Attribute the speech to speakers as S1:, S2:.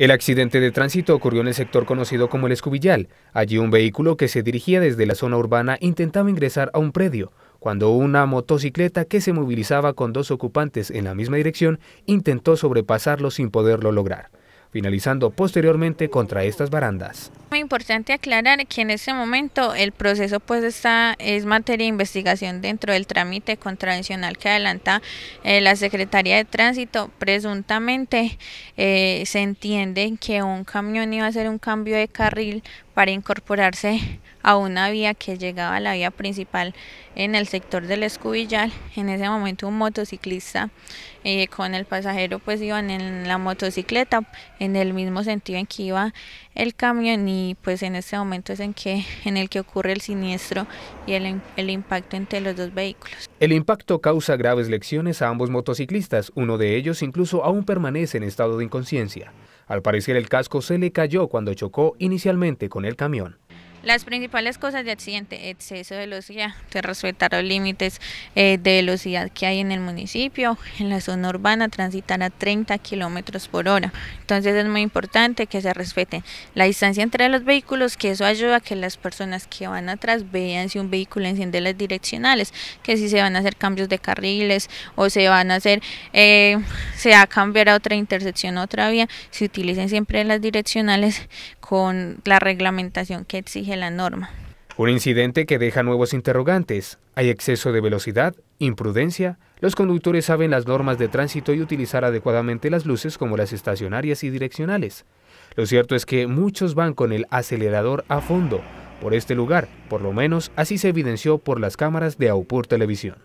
S1: El accidente de tránsito ocurrió en el sector conocido como el Escubillal. Allí un vehículo que se dirigía desde la zona urbana intentaba ingresar a un predio, cuando una motocicleta que se movilizaba con dos ocupantes en la misma dirección intentó sobrepasarlo sin poderlo lograr finalizando posteriormente contra estas barandas.
S2: Muy importante aclarar que en este momento el proceso pues está es materia de investigación dentro del trámite contravencional que adelanta eh, la Secretaría de Tránsito. Presuntamente eh, se entiende que un camión iba a hacer un cambio de carril para incorporarse a una vía que llegaba a la vía principal en el sector del Escubillal. En ese momento un motociclista eh, con el pasajero pues iban en la motocicleta en el mismo sentido en que iba el camión y pues en ese momento es en, que, en el que ocurre el siniestro y el, el impacto entre los dos vehículos.
S1: El impacto causa graves lesiones a ambos motociclistas, uno de ellos incluso aún permanece en estado de inconsciencia. Al parecer el casco se le cayó cuando chocó inicialmente con el camión.
S2: Las principales cosas de accidente, exceso de velocidad, se respetar los límites eh, de velocidad que hay en el municipio, en la zona urbana transitar a 30 kilómetros por hora. Entonces es muy importante que se respete la distancia entre los vehículos, que eso ayuda a que las personas que van atrás vean si un vehículo enciende las direccionales, que si se van a hacer cambios de carriles o se van a hacer, eh, se va a cambiar a otra intersección, a otra vía, se utilicen siempre las direccionales con la reglamentación que exige la norma.
S1: Un incidente que deja nuevos interrogantes. Hay exceso de velocidad, imprudencia. Los conductores saben las normas de tránsito y utilizar adecuadamente las luces como las estacionarias y direccionales. Lo cierto es que muchos van con el acelerador a fondo por este lugar, por lo menos así se evidenció por las cámaras de Aupur Televisión.